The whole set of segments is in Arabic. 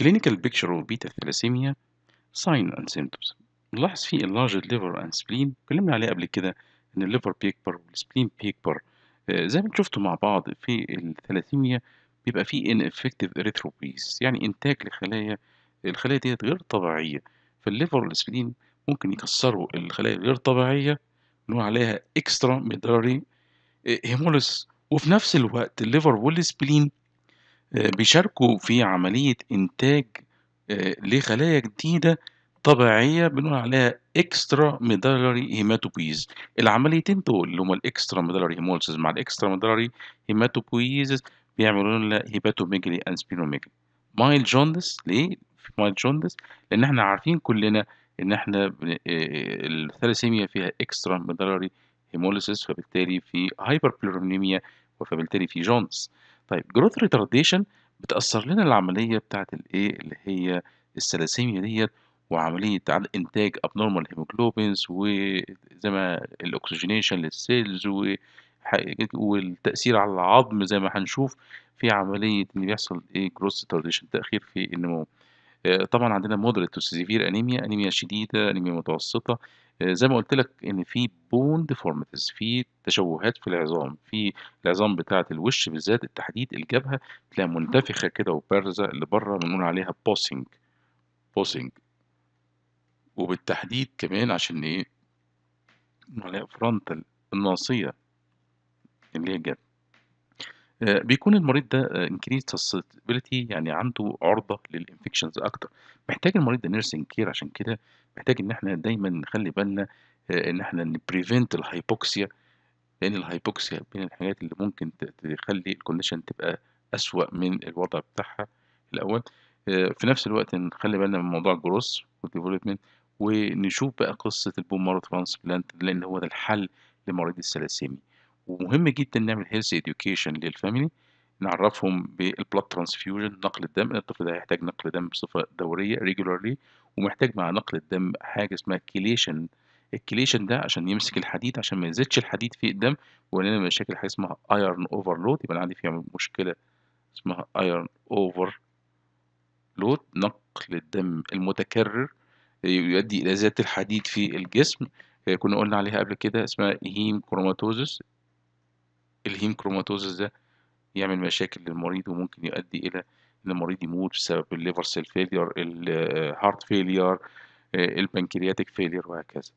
clinical picture of beta thalassemia sign and symptoms نلاحظ في enlarged liver and spleen اتكلمنا عليه قبل كده ان الليفر بيكبر والسبلين بيكبر زي ما شفتوا مع بعض في الثلاثيميا بيبقى في ineffective erythropoiesis يعني انتاج لخلايا الخلايا ديت غير طبيعيه فالليفر والسبلين ممكن يكسروا الخلايا الغير طبيعيه نقول عليها extra medullary آه، hemolysis وفي نفس الوقت الليفر والسبلين بيشاركوا في عملية إنتاج آه، لخلايا جديدة طبيعية بنقول عليها اكسترا ميدالري هيماتوبويز العمليتين دول اللي هما الاكسترا ميدالري هيمولسيز مع الاكسترا ميدالري هيماتوبويز بيعملوا لنا هيباتوميجلي اند سبينوميجلي مايل جوندس ليه مايل جوندس لان احنا عارفين كلنا ان احنا آه، الثلاسيميا فيها اكسترا ميدالري هيموليسيس فبالتالي في هايبر بلورمينيميا فبالتالي في جوندس طيب جروث ريتارديشن بتأثر لنا العملية بتاعة الإيه اللي هي الثلاسيميا ديت وعملية إنتاج أبنورمال هيموجلوبينز وزي ما الأكسجينيشن للسيلز والتأثير على العظم زي ما هنشوف في عملية إن بيحصل إيه جروث ريتارديشن تأخير في النمو. آه، طبعا عندنا مودريت وسيفير انيميا انيميا شديده انيميا متوسطه آه، زي ما قلت لك ان في بون ديفورميتيز في تشوهات في العظام في العظام بتاعه الوش بالذات التحديد الجبهه تلاقي منتفخه كده وبارزه اللي بره بنقول عليها بوسنج بوسنج وبالتحديد كمان عشان ايه عليها فرونتال الناصيه اللي هي الجبهه آه، بيكون المريض ده آه، increased susceptibility يعني عنده عرضة للانفكشنز أكتر محتاج المريض ده nursing care عشان كده محتاج إن احنا دايما نخلي بالنا آه، إن احنا نبريفنت الهايبوكسيا لأن الهايبوكسيا من الحاجات اللي ممكن تخلي الكونديشن تبقى أسوأ من الوضع بتاعها الأول في نفس الوقت نخلي بالنا من موضوع الجروث والديفلوبمنت ونشوف بقى قصة البوم مارو ترانسبلانت لأن هو ده الحل لمريض الثلاسيميا ومهم جدا نعمل هيلث اديوكيشن للفاميلي نعرفهم بالبلاد ترانسفيوجن نقل الدم ان الطفل ده هيحتاج نقل دم بصفه دوريه ريجولارلي ومحتاج مع نقل الدم حاجه اسمها كيليشن الكليشن ده عشان يمسك الحديد عشان ما يزيدش الحديد في الدم ولنا مشاكل حاجه اسمها ايرن اوفرلود يبقى انا عندي فيها مشكله اسمها ايرن اوفر لود نقل الدم المتكرر يؤدي الى زياده الحديد في الجسم كنا قلنا عليها قبل كده اسمها هيم كروماتوزس الهيم كروماتوزس ده يعمل مشاكل للمريض وممكن يؤدي الى ان المريض يموت بسبب الليفر سيل فيلير الهارت فيلير البنكرياتيك فيلير وهكذا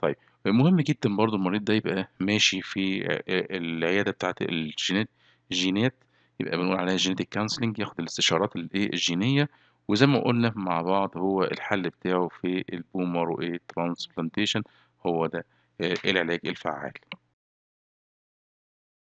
طيب مهم جدا برضو المريض ده يبقى ماشي في آه، آه، العياده بتاعه الجينات جينات يبقى بنقول عليها جينيتك كانسلنج ياخد الاستشارات الايه الجينيه وزي ما قلنا مع بعض هو الحل بتاعه في البومر وايه ترانسبلانتيشن هو ده آه، العلاج الفعال